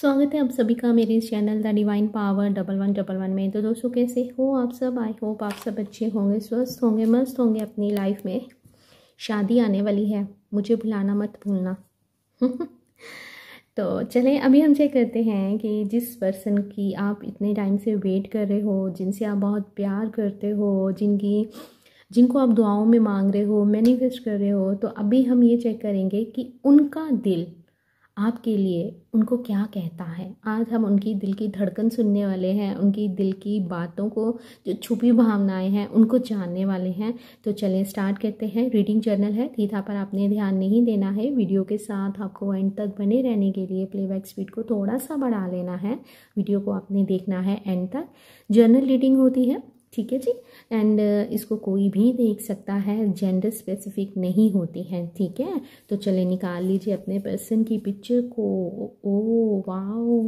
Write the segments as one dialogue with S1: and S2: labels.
S1: स्वागत है आप सभी का मेरे इस चैनल the divine power double one double one में तो दोस्तों कैसे हो आप सब आई होप आप सब अच्छे होंगे स्वस्थ होंगे मस्त होंगे अपनी लाइफ में शादी आने वाली है मुझे भुलाना मत भूलना तो चलें अभी हम चेक करते हैं कि जिस पर्सन की आप इतने टाइम से वेट कर रहे हो जिनसे आप बहुत प्यार करते हो जिनकी जिनको आप दुआओं में मांग रहे हो मैनिफेस्ट कर रहे हो तो अभी हम ये चेक करेंगे कि उनका दिल आपके लिए उनको क्या कहता है आज हम उनकी दिल की धड़कन सुनने वाले हैं उनकी दिल की बातों को जो छुपी भावनाएं हैं उनको जानने वाले हैं तो चलें स्टार्ट करते हैं रीडिंग जर्नल है थीथा पर आपने ध्यान नहीं देना है वीडियो के साथ आपको एंड तक बने रहने के लिए प्लेबैक स्पीड को थोड़ा सा बढ़ा लेना है वीडियो को आपने देखना है एंड तक जर्नल रीडिंग होती है ठीक है जी एंड uh, इसको कोई भी देख सकता है जेंडर स्पेसिफिक नहीं होती है ठीक है तो चले निकाल लीजिए अपने पर्सन की पिक्चर को ओ वाओ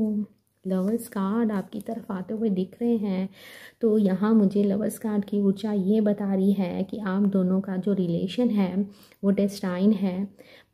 S1: लवर्स कार्ड आपकी तरफ आते हुए दिख रहे हैं तो यहाँ मुझे लवर्स कार्ड की ऊर्जा ये बता रही है कि आप दोनों का जो रिलेशन है वो डेस्टाइन है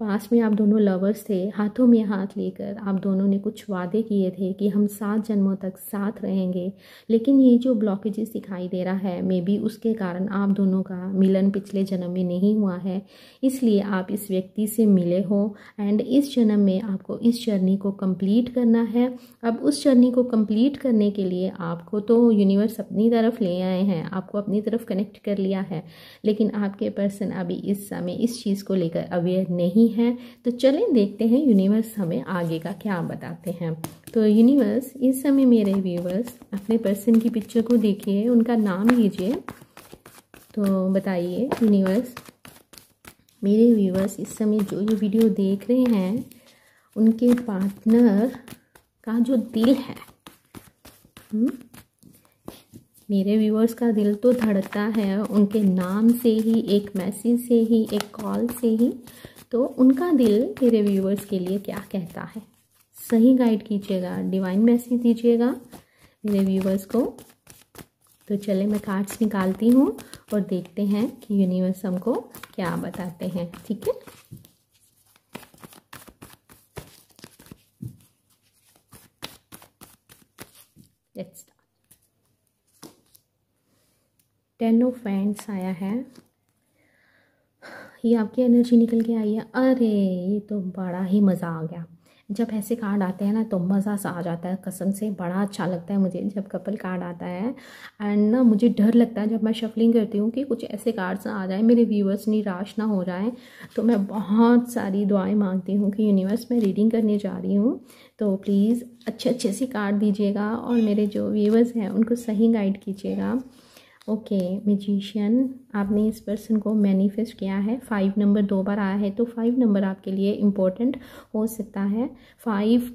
S1: पास में आप दोनों लवर्स थे हाथों में हाथ लेकर आप दोनों ने कुछ वादे किए थे कि हम सात जन्मों तक साथ रहेंगे लेकिन ये जो ब्लॉकेजेस दिखाई दे रहा है मे बी उसके कारण आप दोनों का मिलन पिछले जन्म में नहीं हुआ है इसलिए आप इस व्यक्ति से मिले हो एंड इस जन्म में आपको इस जर्नी को कंप्लीट करना है अब उस जर्नी को कम्प्लीट करने के लिए आपको तो यूनिवर्स अपनी तरफ ले आए हैं आपको अपनी तरफ कनेक्ट कर लिया है लेकिन आपके पर्सन अभी इस समय इस चीज़ को लेकर अवेयर नहीं नहीं है तो चलें देखते हैं यूनिवर्स हमें आगे का क्या बताते हैं तो यूनिवर्स इस समय मेरे व्यूवर्स अपने पर्सन की पिक्चर को देखिए उनका नाम लीजिए तो बताइए यूनिवर्स मेरे व्यूवर्स इस समय जो ये वीडियो देख रहे हैं उनके पार्टनर का जो दिल है हम्म, मेरे व्यूअर्स का दिल तो धड़कता है उनके नाम से ही एक मैसेज से ही एक कॉल से ही तो उनका दिल मेरे व्यूवर्स के लिए क्या कहता है सही गाइड कीजिएगा डिवाइन मैसेज दीजिएगा मेरे व्यूवर्स को तो चले मैं कार्ड्स निकालती हूँ और देखते हैं कि यूनिवर्स हमको क्या बताते हैं ठीक है टेन ऑफ फैंड्स आया है ये आपकी एनर्जी निकल के आई है अरे ये तो बड़ा ही मज़ा आ गया जब ऐसे कार्ड आते हैं ना तो मज़ा सा आ जाता है कसम से बड़ा अच्छा लगता है मुझे जब कपल कार्ड आता है एंड ना मुझे डर लगता है जब मैं शफलिंग करती हूँ कि कुछ ऐसे कार्ड्स आ जाए मेरे व्यूवर्स निराश ना हो जाए तो मैं बहुत सारी दुआएं मांगती हूँ कि यूनिवर्स में रीडिंग करने जा रही हूँ तो प्लीज़ अच्छे अच्छे से कार्ड दीजिएगा और मेरे जो व्यूवर्स हैं उनको सही गाइड कीजिएगा ओके मैजिशियन आपने इस पर्सन को मैनिफेस्ट किया है फाइव नंबर दो बार आया है तो फाइव नंबर आपके लिए इम्पोर्टेंट हो सकता है फाइव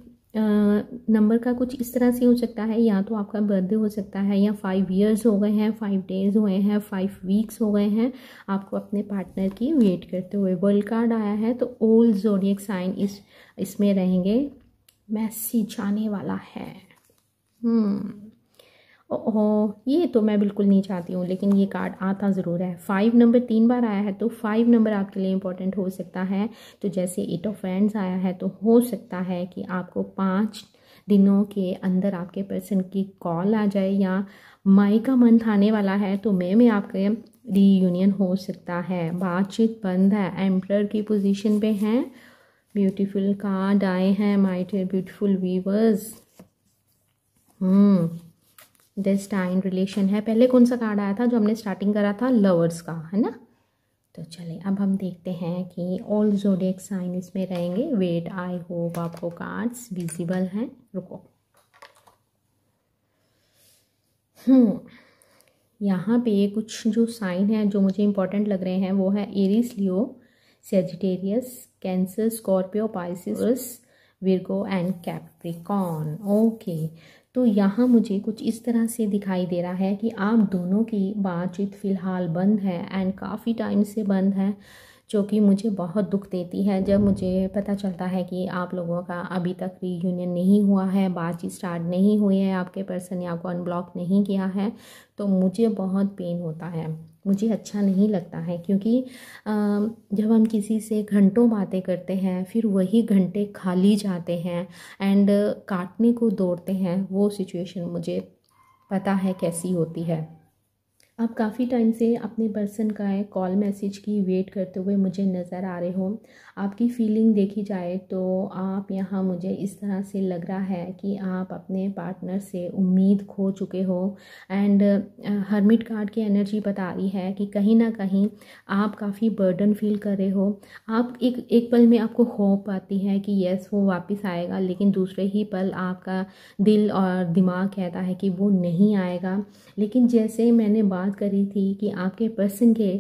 S1: नंबर का कुछ इस तरह से हो सकता है या तो आपका बर्थडे हो सकता है या फाइव इयर्स हो गए हैं फाइव डेज हुए हैं फाइव वीक्स हो गए हैं आपको अपने पार्टनर की वेट करते हुए वर्ल्ड कार्ड आया है तो ओल्ड जोडियक साइन इस इसमें रहेंगे मैसेज आने वाला है हम्म ओह ये तो मैं बिल्कुल नहीं चाहती हूँ लेकिन ये कार्ड आता ज़रूर है फाइव नंबर तीन बार आया है तो फाइव नंबर आपके लिए इंपॉर्टेंट हो सकता है तो जैसे एट ऑफ फ्रेंड्स आया है तो हो सकता है कि आपको पाँच दिनों के अंदर आपके पर्सन की कॉल आ जाए या मई का मंथ आने वाला है तो मई में आपके रीयूनियन हो सकता है बातचीत बंद है एम्प्रर की पोजिशन पे हैं ब्यूटिफुल कार्ड आए हैं my dear beautiful viewers hmm destine relation है पहले कौन सा कार्ड आया था जो हमने स्टार्टिंग करा था लवर्स का है ना तो चले अब हम देखते हैं कि ऑल जोडेक साइन इसमें रहेंगे वेट आई होप आपको कार्ड्स विजिबल हैं रुको hmm, यहाँ पे कुछ जो साइन है जो मुझे इम्पोर्टेंट लग रहे हैं वो है Aries Leo Sagittarius Cancer Scorpio Pisces Virgo and Capricorn okay तो यहाँ मुझे कुछ इस तरह से दिखाई दे रहा है कि आप दोनों की बातचीत फ़िलहाल बंद है एंड काफ़ी टाइम से बंद है जो कि मुझे बहुत दुख देती है जब मुझे पता चलता है कि आप लोगों का अभी तक रीयूनियन नहीं हुआ है बातचीत स्टार्ट नहीं हुई है आपके पर्सन ने आपको अनब्लॉक नहीं किया है तो मुझे बहुत पेन होता है मुझे अच्छा नहीं लगता है क्योंकि जब हम किसी से घंटों बातें करते हैं फिर वही घंटे खाली जाते हैं एंड काटने को दौड़ते हैं वो सिचुएशन मुझे पता है कैसी होती है आप काफ़ी टाइम से अपने पर्सन का है कॉल मैसेज की वेट करते हुए मुझे नज़र आ रहे हो आपकी फीलिंग देखी जाए तो आप यहाँ मुझे इस तरह से लग रहा है कि आप अपने पार्टनर से उम्मीद खो चुके हो एंड हर्मिट कार्ड की एनर्जी बता रही है कि कहीं ना कहीं आप काफ़ी बर्डन फील कर रहे हो आप एक एक पल में आपको होप आती है कि यस वो वापस आएगा लेकिन दूसरे ही पल आपका दिल और दिमाग कहता है कि वो नहीं आएगा लेकिन जैसे मैंने बात बात करी थी कि आपके पर्सन के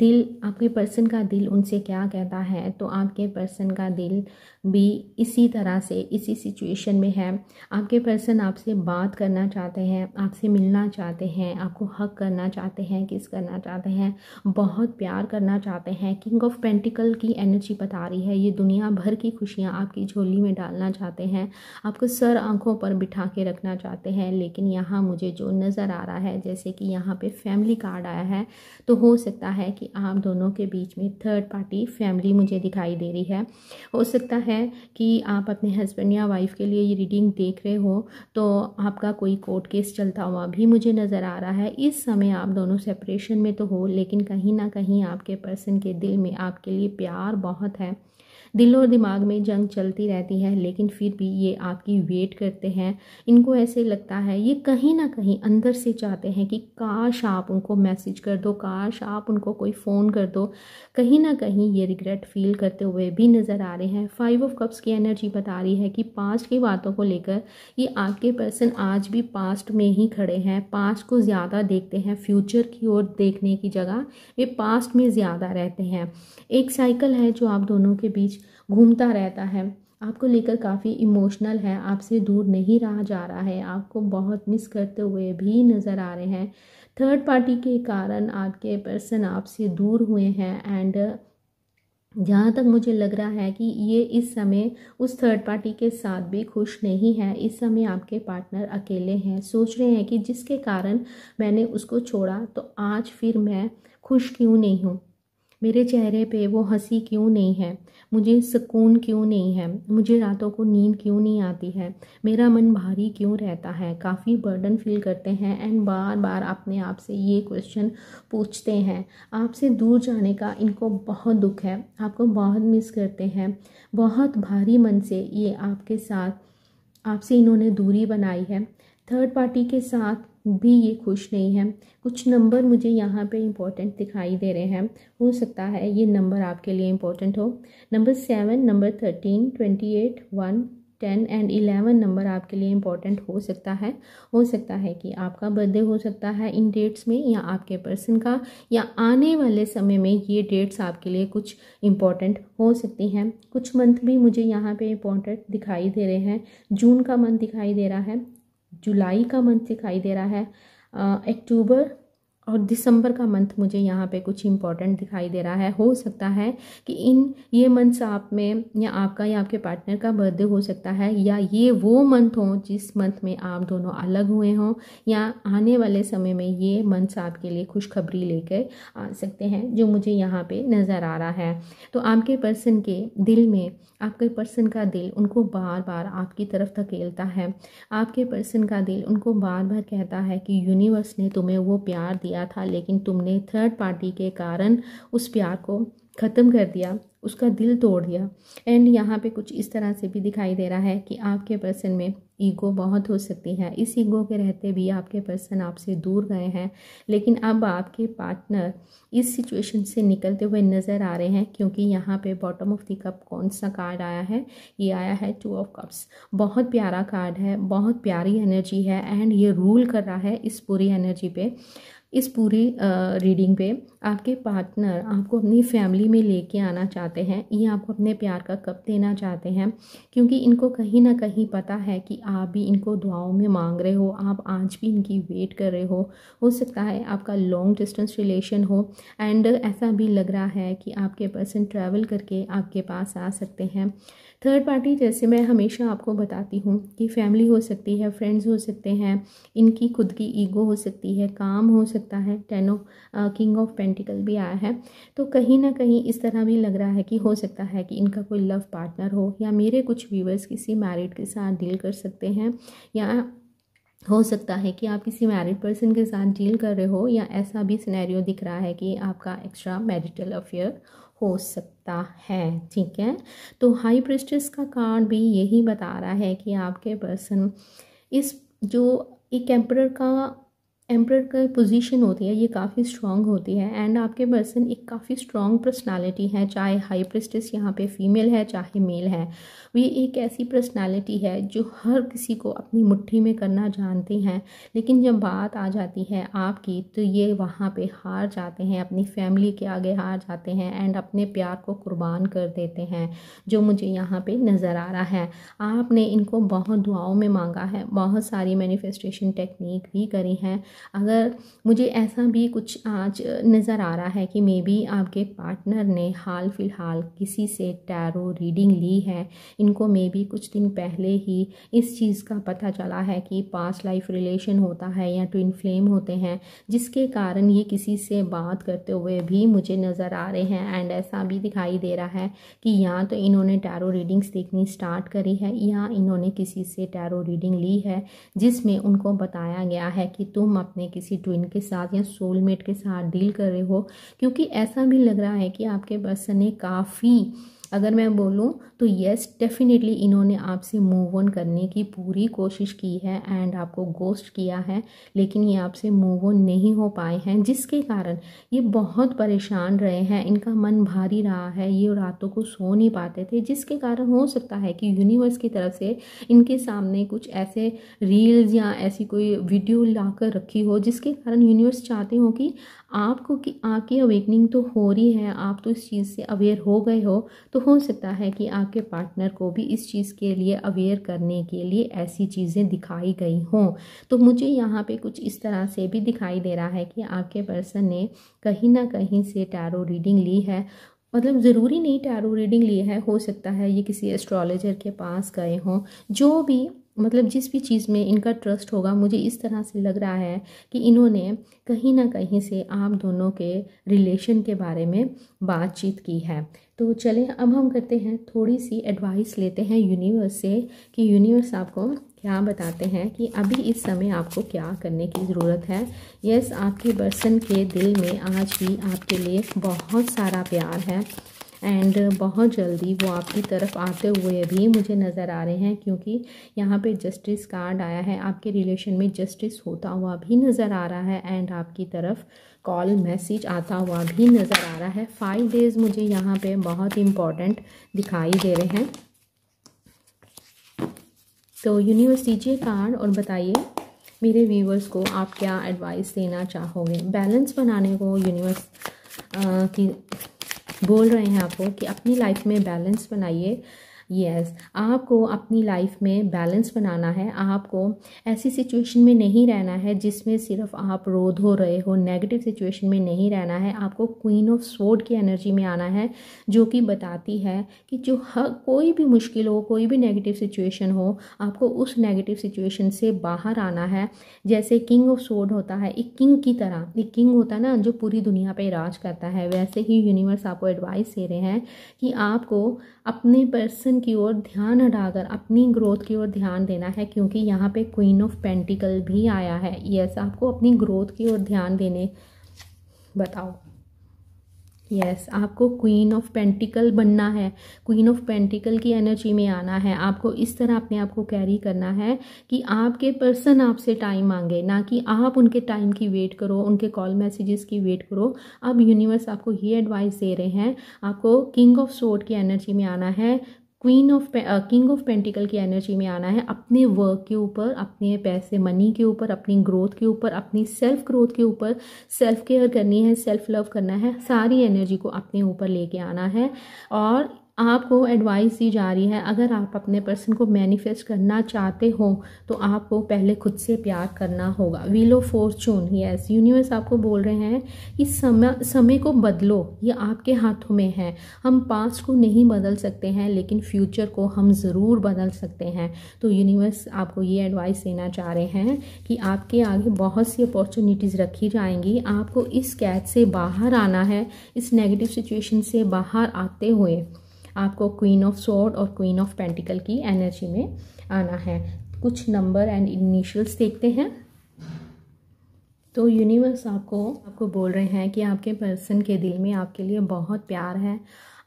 S1: दिल आपके पर्सन का दिल उनसे क्या कहता है तो आपके पर्सन का दिल भी इसी तरह से इसी सिचुएशन में है आपके पर्सन आपसे बात करना चाहते हैं आपसे मिलना चाहते हैं आपको हक करना चाहते हैं किस करना चाहते हैं बहुत प्यार करना चाहते हैं किंग ऑफ पेंटिकल की एनर्जी बता रही है ये दुनिया भर की खुशियाँ आपकी झोली में डालना चाहते हैं आपको सर आँखों पर बिठा के रखना चाहते हैं लेकिन यहाँ मुझे जो नज़र आ रहा है जैसे कि यहाँ पर फैमिली कार्ड आया है तो हो सकता है कि आप दोनों के बीच में थर्ड पार्टी फैमिली मुझे दिखाई दे रही है हो सकता है है कि आप अपने हस्बैंड या वाइफ के लिए ये रीडिंग देख रहे हो तो आपका कोई कोर्ट केस चलता हुआ भी मुझे नज़र आ रहा है इस समय आप दोनों सेपरेशन में तो हो लेकिन कहीं ना कहीं आपके पर्सन के दिल में आपके लिए प्यार बहुत है दिल और दिमाग में जंग चलती रहती है लेकिन फिर भी ये आपकी वेट करते हैं इनको ऐसे लगता है ये कहीं ना कहीं अंदर से चाहते हैं कि काश आप उनको मैसेज कर दो काश आप उनको कोई फ़ोन कर दो कहीं ना कहीं ये रिग्रेट फील करते हुए भी नज़र आ रहे हैं फाइव ऑफ कप्स की एनर्जी बता रही है कि पास्ट की बातों को लेकर ये आपके पर्सन आज भी पास्ट में ही खड़े हैं पास्ट को ज़्यादा देखते हैं फ्यूचर की ओर देखने की जगह वे पास्ट में ज़्यादा रहते हैं एक साइकिल है जो आप दोनों के बीच घूमता रहता है आपको लेकर काफ़ी इमोशनल है आपसे दूर नहीं रहा जा रहा है आपको बहुत मिस करते हुए भी नज़र आ रहे हैं थर्ड पार्टी के कारण आपके पर्सन आपसे दूर हुए हैं एंड जहाँ तक मुझे लग रहा है कि ये इस समय उस थर्ड पार्टी के साथ भी खुश नहीं है इस समय आपके पार्टनर अकेले हैं सोच रहे हैं कि जिसके कारण मैंने उसको छोड़ा तो आज फिर मैं खुश क्यों नहीं हूँ मेरे चेहरे पे वो हंसी क्यों नहीं है मुझे सुकून क्यों नहीं है मुझे रातों को नींद क्यों नहीं आती है मेरा मन भारी क्यों रहता है काफ़ी बर्डन फील करते हैं एंड बार बार अपने आप से ये क्वेश्चन पूछते हैं आपसे दूर जाने का इनको बहुत दुख है आपको बहुत मिस करते हैं बहुत भारी मन से ये आपके साथ आपसे इन्होंने दूरी बनाई है थर्ड पार्टी के साथ भी ये खुश नहीं है कुछ नंबर मुझे यहाँ पे इम्पोर्टेंट दिखाई दे रहे हैं हो सकता है ये नंबर आपके लिए इम्पोर्टेंट हो number seven number thirteen twenty eight one ten and eleven number आपके लिए इम्पोर्टेंट हो सकता है हो सकता है कि आपका बर्थडे हो सकता है इन डेट्स में या आपके पर्सन का या आने वाले समय में ये डेट्स आपके लिए कुछ इम्पोर्टेंट हो सकती हैं कुछ मंथ भी मुझे यहाँ पे इम्पोर्टेंट दिखाई दे रहे हैं जून का मंथ दिखाई दे रहा है जुलाई का मंथ दिखाई दे रहा है अक्टूबर और दिसंबर का मंथ मुझे यहाँ पे कुछ इंपॉर्टेंट दिखाई दे रहा है हो सकता है कि इन ये मंथ्स आप में या आपका या आपके पार्टनर का बर्थडे हो सकता है या ये वो मंथ हो जिस मंथ में आप दोनों अलग हुए हों या आने वाले समय में ये मंथ्स आपके लिए खुशखबरी लेकर आ सकते हैं जो मुझे यहाँ पे नज़र आ रहा है तो आपके पर्सन के दिल में आपके पर्सन का दिल उनको बार बार आपकी तरफ धकेलता है आपके पर्सन का दिल उनको बार बार कहता है कि यूनिवर्स ने तुम्हें वो प्यार दिया किया था लेकिन तुमने थर्ड पार्टी के कारण उस प्यार को ख़त्म कर दिया उसका दिल तोड़ दिया एंड यहाँ पे कुछ इस तरह से भी दिखाई दे रहा है कि आपके पर्सन में ईगो बहुत हो सकती है इस ईगो के रहते भी आपके पर्सन आपसे दूर गए हैं लेकिन अब आपके पार्टनर इस सिचुएशन से निकलते हुए नज़र आ रहे हैं क्योंकि यहाँ पे बॉटम ऑफ द कप कौन सा कार्ड आया है ये आया है टू ऑफ कप्स बहुत प्यारा कार्ड है बहुत प्यारी एनर्जी है एंड ये रूल कर रहा है इस पूरी एनर्जी पर इस पूरे रीडिंग पे आपके पार्टनर हाँ। आपको अपनी फैमिली में लेके आना चाहते हैं ये आपको अपने प्यार का कप देना चाहते हैं क्योंकि इनको कहीं ना कहीं पता है कि आप भी इनको दुआओं में मांग रहे हो आप आज भी इनकी वेट कर रहे हो हो सकता है आपका लॉन्ग डिस्टेंस रिलेशन हो एंड ऐसा भी लग रहा है कि आपके पर्सन ट्रैवल करके आपके पास आ सकते हैं थर्ड पार्टी जैसे मैं हमेशा आपको बताती हूँ कि फैमिली हो सकती है फ्रेंड्स हो सकते हैं इनकी खुद की ईगो हो सकती है काम हो सकता है ten of king of pen pentacle भी आया है तो कहीं ना कहीं इस तरह भी लग रहा है कि हो सकता है कि इनका कोई लव पार्टनर हो या मेरे कुछ व्यूवर्स किसी मैरिड के साथ डील कर सकते हैं या हो सकता है कि आप किसी मैरिड पर्सन के साथ डील कर रहे हो या ऐसा भी सिनेरियो दिख रहा है कि आपका एक्स्ट्रा मैरिटल अफेयर हो सकता है ठीक है तो हाई प्रेस्टिस का कार्ड भी यही बता रहा है कि आपके पर्सन इस जो एक एम्पर का एम्प्रर का पोजीशन होती है ये काफ़ी स्ट्रॉन्ग होती है एंड आपके पर्सन एक काफ़ी स्ट्रॉन्ग पर्सनालिटी है चाहे हाई प्रिस्टिस यहाँ पे फीमेल है चाहे मेल है ये एक ऐसी पर्सनालिटी है जो हर किसी को अपनी मुट्ठी में करना जानती हैं लेकिन जब बात आ जाती है आपकी तो ये वहाँ पे हार जाते हैं अपनी फैमिली के आगे हार जाते हैं एंड अपने प्यार को कुर्बान कर देते हैं जो मुझे यहाँ पर नज़र आ रहा है आपने इनको बहुत दुआओं में मांगा है बहुत सारी मैनिफेस्टेशन टेक्निक भी करी हैं अगर मुझे ऐसा भी कुछ आज नज़र आ रहा है कि मे बी आपके पार्टनर ने हाल फिलहाल किसी से टैरो रीडिंग ली है इनको मे बी कुछ दिन पहले ही इस चीज़ का पता चला है कि पास्ट लाइफ रिलेशन होता है या ट्विन फ्लेम होते हैं जिसके कारण ये किसी से बात करते हुए भी मुझे नज़र आ रहे हैं एंड ऐसा भी दिखाई दे रहा है कि या तो इन्होंने टैरो रीडिंग्स देखनी स्टार्ट करी है या इन्होंने किसी से टैरो रीडिंग ली है जिसमें उनको बताया गया है कि तुम अपने किसी ट्विन के साथ या सोलमेट के साथ डील कर रहे हो क्योंकि ऐसा भी लग रहा है कि आपके पर्सन ने काफ़ी अगर मैं बोलूँ तो येस डेफिनेटली इन्होंने आपसे मूव ऑन करने की पूरी कोशिश की है एंड आपको गोस्ट किया है लेकिन ये आपसे मूव ऑन नहीं हो पाए हैं जिसके कारण ये बहुत परेशान रहे हैं इनका मन भारी रहा है ये रातों को सो नहीं पाते थे जिसके कारण हो सकता है कि यूनिवर्स की तरफ से इनके सामने कुछ ऐसे रील्स या ऐसी कोई वीडियो ला कर रखी हो जिसके कारण यूनिवर्स चाहते हो कि आपको कि आपकी अवेकनिंग तो हो रही है आप तो इस चीज़ से अवेयर हो गए हो तो हो सकता है कि आपके पार्टनर को भी इस चीज़ के लिए अवेयर करने के लिए ऐसी चीज़ें दिखाई गई हों तो मुझे यहाँ पे कुछ इस तरह से भी दिखाई दे रहा है कि आपके पर्सन ने कहीं ना कहीं से टैरो रीडिंग ली है मतलब ज़रूरी नहीं टैरो रीडिंग ली है हो सकता है ये किसी एस्ट्रोलॉजर के पास गए हों जो भी मतलब जिस भी चीज़ में इनका ट्रस्ट होगा मुझे इस तरह से लग रहा है कि इन्होंने कहीं ना कहीं से आप दोनों के रिलेशन के बारे में बातचीत की है तो चलें अब हम करते हैं थोड़ी सी एडवाइस लेते हैं यूनिवर्स से कि यूनिवर्स आपको क्या बताते हैं कि अभी इस समय आपको क्या करने की ज़रूरत है यस आपके पर्सन के दिल में आज भी आपके लिए बहुत सारा प्यार है एंड बहुत जल्दी वो आपकी तरफ आते हुए भी मुझे नज़र आ रहे हैं क्योंकि यहाँ पे जस्टिस कार्ड आया है आपके रिलेशन में जस्टिस होता हुआ भी नज़र आ रहा है एंड आपकी तरफ कॉल मैसेज आता हुआ भी नज़र आ रहा है फाइव डेज़ मुझे यहाँ पे बहुत इम्पॉर्टेंट दिखाई दे रहे हैं तो यूनिवर्स दीजिए कार्ड और बताइए मेरे व्यूवर्स को आप क्या एडवाइस देना चाहोगे बैलेंस बनाने को यूनिवर्स की बोल रहे हैं आपको कि अपनी लाइफ में बैलेंस बनाइए यस आपको अपनी लाइफ में बैलेंस बनाना है आपको ऐसी सिचुएशन में नहीं रहना है जिसमें सिर्फ आप रो धो रहे हो नेगेटिव सिचुएशन में नहीं रहना है आपको क्वीन ऑफ सोड की एनर्जी में आना है जो कि बताती है कि जो हर कोई भी मुश्किल हो कोई भी नेगेटिव सिचुएशन हो आपको उस नेगेटिव सिचुएशन से बाहर आना है जैसे किंग ऑफ सोड होता है एक किंग की तरह एक किंग होता है ना जो पूरी दुनिया पर राज करता है वैसे ही यूनिवर्स आपको एडवाइस दे रहे हैं कि आपको अपने पर्सन की ओर ध्यान हटाकर अपनी ग्रोथ की ओर ध्यान देना है क्योंकि यहाँ पे क्वीन ऑफ पेंटिकल भी आया है यस आपको अपनी ग्रोथ की ओर ध्यान देने बताओ यस yes, आपको क्वीन ऑफ पेंटिकल बनना है क्वीन ऑफ पेंटिकल की एनर्जी में आना है आपको इस तरह अपने आप को कैरी करना है कि आपके पर्सन आपसे टाइम मांगे ना कि आप उनके टाइम की वेट करो उनके कॉल मैसेजेस की वेट करो अब यूनिवर्स आपको ये एडवाइस दे रहे हैं आपको किंग ऑफ सोर्ड की एनर्जी में आना है queen of king of pentacle की एनर्जी में आना है अपने वर्क के ऊपर अपने पैसे मनी के ऊपर अपनी ग्रोथ के ऊपर अपनी सेल्फ ग्रोथ के ऊपर सेल्फ केयर करनी है सेल्फ लव करना है सारी एनर्जी को अपने ऊपर लेके आना है और आपको एडवाइस दी जा रही है अगर आप अपने पर्सन को मैनिफेस्ट करना चाहते हो तो आपको पहले खुद से प्यार करना होगा वीलो फॉर्चून यस यूनिवर्स आपको बोल रहे हैं कि समय समय को बदलो ये आपके हाथों में है हम पास्ट को नहीं बदल सकते हैं लेकिन फ्यूचर को हम ज़रूर बदल सकते हैं तो यूनिवर्स आपको ये एडवाइस देना चाह रहे हैं कि आपके आगे बहुत सी अपॉर्चुनिटीज़ रखी जाएंगी आपको इस कैद से बाहर आना है इस नेगेटिव सिचुएशन से बाहर आते हुए आपको क्वीन ऑफ सोड और क्वीन ऑफ पेंटिकल की एनर्जी में आना है कुछ नंबर एंड इनिशियल्स देखते हैं तो यूनिवर्स आपको आपको बोल रहे हैं कि आपके पर्सन के दिल में आपके लिए बहुत प्यार है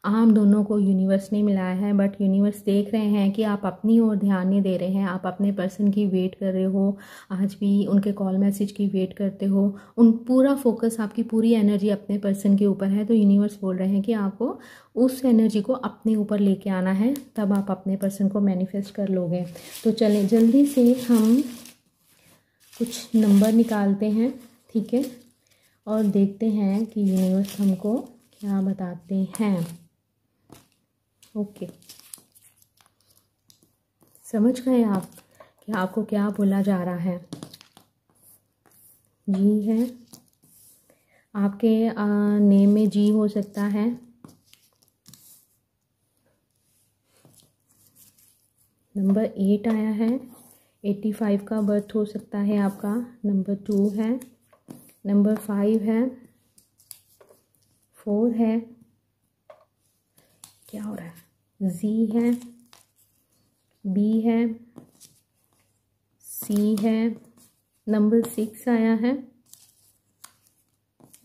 S1: आप दोनों को यूनिवर्स ने मिलाया है बट यूनिवर्स देख रहे हैं कि आप अपनी ओर ध्यान नहीं दे रहे हैं आप अपने पर्सन की वेट कर रहे हो आज भी उनके कॉल मैसेज की वेट करते हो उन पूरा फोकस आपकी पूरी एनर्जी अपने पर्सन के ऊपर है तो यूनिवर्स बोल रहे हैं कि आपको उस एनर्जी को अपने ऊपर लेके आना है तब आप अपने पर्सन को मैनिफेस्ट कर लोगे तो चलें जल्दी से हम कुछ नंबर निकालते हैं ठीक है और देखते हैं कि यूनिवर्स हमको क्या बताते हैं ओके समझ गए आप कि आपको क्या बोला जा रहा है जी है आपके नेम में जी हो सकता है नंबर एट आया है एट्टी फाइव का बर्थ हो सकता है आपका नंबर टू है नंबर फाइव है फोर है क्या हो रहा है जी है बी है सी है नंबर सिक्स आया है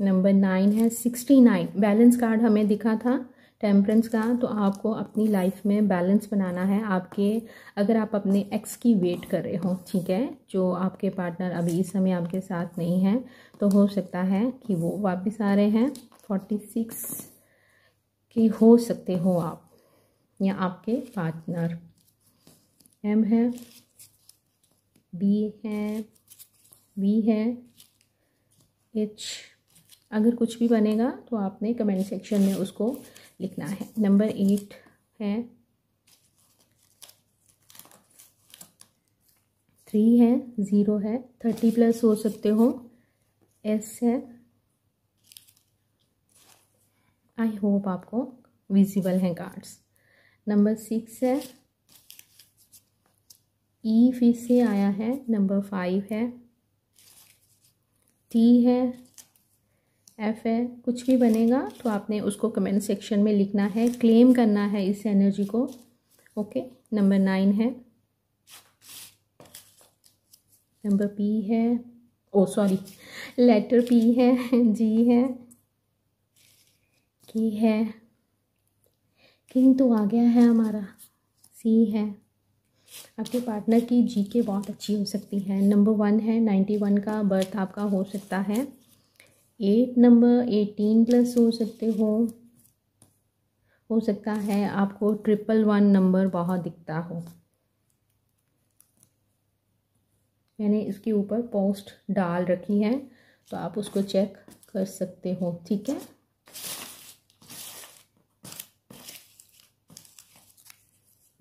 S1: नंबर नाइन है सिक्सटी नाइन बैलेंस कार्ड हमें दिखा था टेम्परेंस का तो आपको अपनी लाइफ में बैलेंस बनाना है आपके अगर आप अपने एक्स की वेट कर रहे हो ठीक है जो आपके पार्टनर अभी इस समय आपके साथ नहीं है तो हो सकता है कि वो वापस आ रहे हैं फोर्टी सिक्स के हो सकते हो आप या आपके पार्टनर एम है बी है वी है एच अगर कुछ भी बनेगा तो आपने कमेंट सेक्शन में उसको लिखना है नंबर एट है थ्री है ज़ीरो है थर्टी प्लस हो सकते हो एस है आई होप आपको विजिबल हैं कार्ड्स नंबर सिक्स है ई e फिर से आया है नंबर फाइव है टी है एफ है कुछ भी बनेगा तो आपने उसको कमेंट सेक्शन में लिखना है क्लेम करना है इस एनर्जी को ओके नंबर नाइन है नंबर पी है ओ सॉरी लेटर पी है जी है की है किंग तो आ गया है हमारा सी है आपके पार्टनर की जी के बहुत अच्छी हो सकती है नंबर वन है नाइन्टी वन का बर्थ आपका हो सकता है एट नंबर एटीन प्लस हो सकते हो हो सकता है आपको ट्रिपल वन नंबर बहुत दिखता हो मैंने इसके ऊपर पोस्ट डाल रखी है तो आप उसको चेक कर सकते हो ठीक है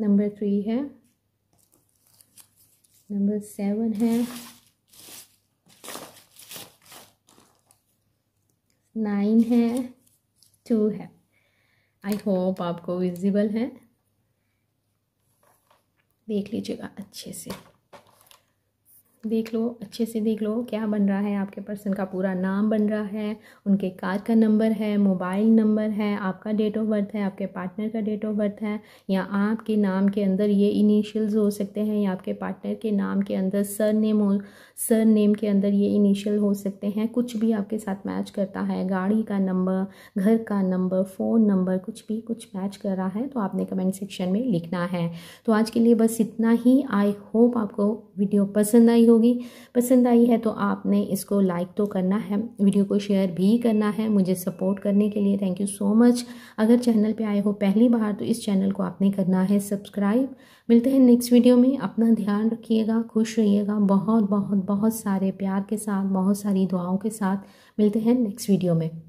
S1: नंबर थ्री है नंबर सेवन है नाइन है टू है आई होप आपको विजिबल है देख लीजिएगा अच्छे से देख लो अच्छे से देख लो क्या बन रहा है आपके पर्सन का पूरा नाम बन रहा है उनके कार का नंबर है मोबाइल नंबर है आपका डेट ऑफ बर्थ है आपके पार्टनर का डेट ऑफ बर्थ है या आपके नाम के अंदर ये इनिशियल्स हो सकते हैं या आपके पार्टनर के नाम के अंदर सर नेम हो सर नेम के अंदर ये इनिशियल हो सकते हैं कुछ भी आपके साथ मैच करता है गाड़ी का नंबर घर का नंबर फ़ोन नंबर कुछ भी कुछ मैच कर रहा है तो आपने कमेंट सेक्शन में लिखना है तो आज के लिए बस इतना ही आई होप आपको वीडियो पसंद आई होगी पसंद आई है तो आपने इसको लाइक तो करना है वीडियो को शेयर भी करना है मुझे सपोर्ट करने के लिए थैंक यू सो मच अगर चैनल पे आए हो पहली बार तो इस चैनल को आपने करना है सब्सक्राइब मिलते हैं नेक्स्ट वीडियो में अपना ध्यान रखिएगा खुश रहिएगा बहुत बहुत बहुत सारे प्यार के साथ बहुत सारी दुआओं के साथ मिलते हैं नेक्स्ट वीडियो में